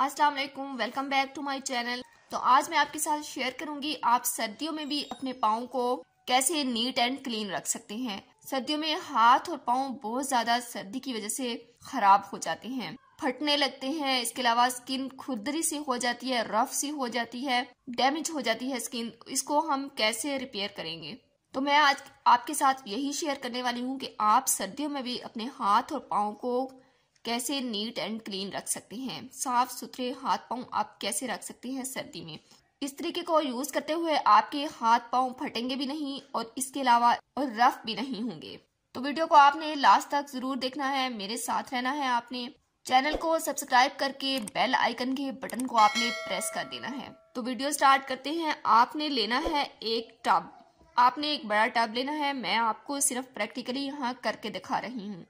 अस्सलाम वालेकुम welcome back to my channel तो आज मैं आपके साथ शेयर करूंगी आप सर्दियों में भी अपने पाओ को कैसे नीट एंड क्लीन रख सकते हैं सर्दियों में हाथ और पाओ बहुत ज्यादा सर्दी की वजह से खराब हो जाते हैं फटने लगते हैं इसके अलावा स्किन खुरदरी सी हो जाती है रफ सी हो जाती है डैमेज हो जाती है स्किन इसको हम कैसे रिपेयर करेंगे तो मैं आज आपके साथ यही शेयर करने वाली हूँ कि आप सर्दियों में भी अपने हाथ और पाओ को कैसे नीट एंड क्लीन रख सकते हैं साफ सुथरे हाथ पाँव आप कैसे रख सकते हैं सर्दी में इस तरीके को यूज करते हुए आपके हाथ पाँव फटेंगे भी नहीं और इसके अलावा और रफ भी नहीं होंगे तो वीडियो को आपने लास्ट तक जरूर देखना है मेरे साथ रहना है आपने चैनल को सब्सक्राइब करके बेल आइकन के बटन को आपने प्रेस कर देना है तो वीडियो स्टार्ट करते हैं आपने लेना है एक टब आपने एक बड़ा टब लेना है मैं आपको सिर्फ प्रैक्टिकली यहाँ करके दिखा रही हूँ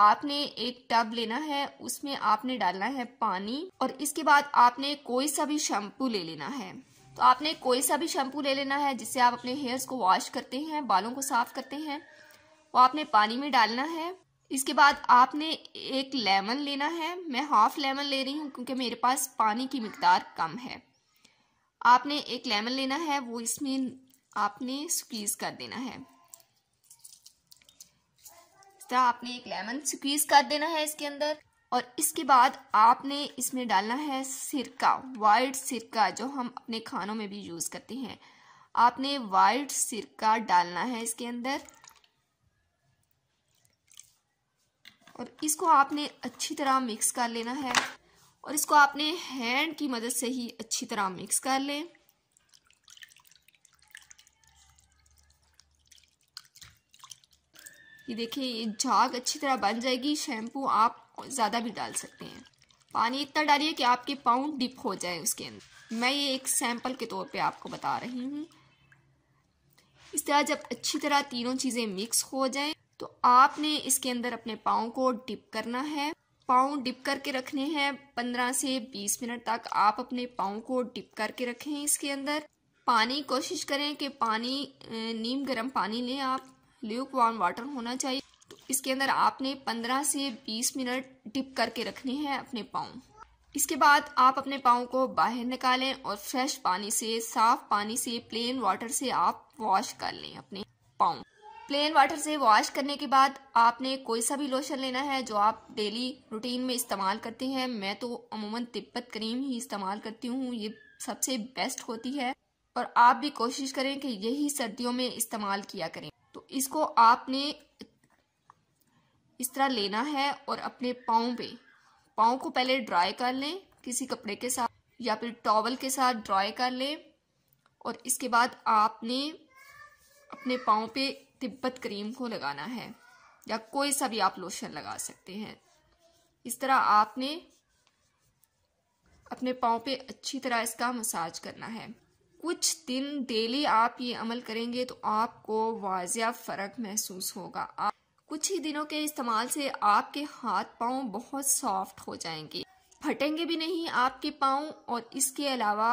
आपने एक टब लेना है उसमें आपने डालना है पानी और इसके बाद आपने कोई सा भी शैम्पू ले लेना है तो आपने कोई सा भी शैम्पू ले लेना है जिससे आप अपने हेयर्स को वॉश करते हैं बालों को साफ करते हैं वो आपने पानी में डालना है इसके बाद आपने एक लेमन लेना है मैं हाफ लेमन ले रही हूँ क्योंकि मेरे पास पानी की मकदार कम है आपने एक लेमन लेना है वो इसमें आपने स्क्वीज़ कर देना है तरह आपने एक लेमन स्क्वीज कर देना है इसके अंदर और इसके बाद आपने इसमें डालना है सिरका वाइट सिरका जो हम अपने खानों में भी यूज़ करते हैं आपने वाइट सिरका डालना है इसके अंदर और इसको आपने अच्छी तरह मिक्स कर लेना है और इसको आपने हैंड की मदद से ही अच्छी तरह मिक्स कर लें ये देखिए ये झाग अच्छी तरह बन जाएगी शैम्पू आप ज़्यादा भी डाल सकते हैं पानी इतना डालिए कि आपके पाउंड डिप हो जाए उसके अंदर मैं ये एक सैंपल के तौर पर आपको बता रही हूँ इस तरह जब अच्छी तरह तीनों चीज़ें मिक्स हो जाएं तो आपने इसके अंदर अपने पाँव को डिप करना है पाँव डिप करके रखने हैं पंद्रह से बीस मिनट तक आप अपने पाँव को डिप करके रखें इसके अंदर पानी कोशिश करें कि पानी नीम गर्म पानी लें आप ल्यूक वार्म वाटर होना चाहिए तो इसके अंदर आपने 15 से 20 मिनट डिप करके रखने हैं अपने पाँव इसके बाद आप अपने पाँव को बाहर निकालें और फ्रेश पानी से साफ पानी से प्लेन वाटर से आप वॉश कर लें अपने पाँव प्लेन वाटर से वॉश करने के बाद आपने कोई सा भी लोशन लेना है जो आप डेली रूटीन में इस्तेमाल करते हैं मैं तो अमूमन तिब्बत क्रीम ही इस्तेमाल करती हूँ ये सबसे बेस्ट होती है और आप भी कोशिश करें कि यही सर्दियों में इस्तेमाल किया करें इसको आपने इस तरह लेना है और अपने पाँव पे पाँव को पहले ड्राई कर लें किसी कपड़े के साथ या फिर टॉवल के साथ ड्राई कर लें और इसके बाद आपने अपने पाँव पे तिब्बत क्रीम को लगाना है या कोई सा भी आप लोशन लगा सकते हैं इस तरह आपने अपने पाँव पे अच्छी तरह इसका मसाज करना है कुछ दिन डेली आप ये अमल करेंगे तो आपको वाजिया फ़र्क महसूस होगा आप कुछ ही दिनों के इस्तेमाल से आपके हाथ पाओ बहुत सॉफ्ट हो जाएंगे फटेंगे भी नहीं आपके पाओ और इसके अलावा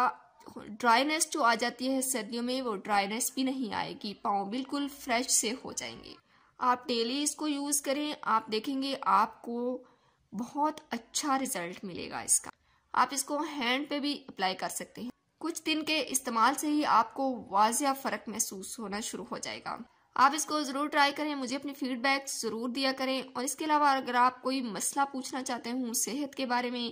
ड्राइनेस जो आ जाती है सर्दियों में वो ड्राइनेस भी नहीं आएगी पाओ बिल्कुल फ्रेश से हो जाएंगे आप डेली इसको यूज़ करें आप देखेंगे आपको बहुत अच्छा रिजल्ट मिलेगा इसका आप इसको हैंड पे भी अप्लाई कर सकते हैं कुछ दिन के इस्तेमाल से ही आपको वाजिया फ़र्क महसूस होना शुरू हो जाएगा आप इसको ज़रूर ट्राई करें मुझे अपनी फीडबैक ज़रूर दिया करें और इसके अलावा अगर आप कोई मसला पूछना चाहते हूँ सेहत के बारे में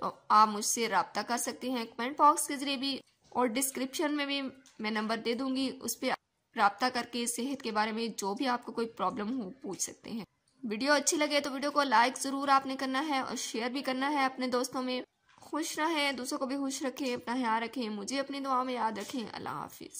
तो आप मुझसे रबता कर सकते हैं कमेंट बॉक्स के जरिए भी और डिस्क्रिप्शन में भी मैं नंबर दे दूंगी उस पर रबता करके सेहत के बारे में जो भी आपको कोई प्रॉब्लम हो पूछ सकते हैं वीडियो अच्छी लगे तो वीडियो को लाइक ज़रूर आपने करना है और शेयर भी करना है अपने दोस्तों में खुश रहें दूसरों को भी खुश रखें अपना ख्याल रखें मुझे अपनी दुआ में याद रखें अल्लाह हाफिज़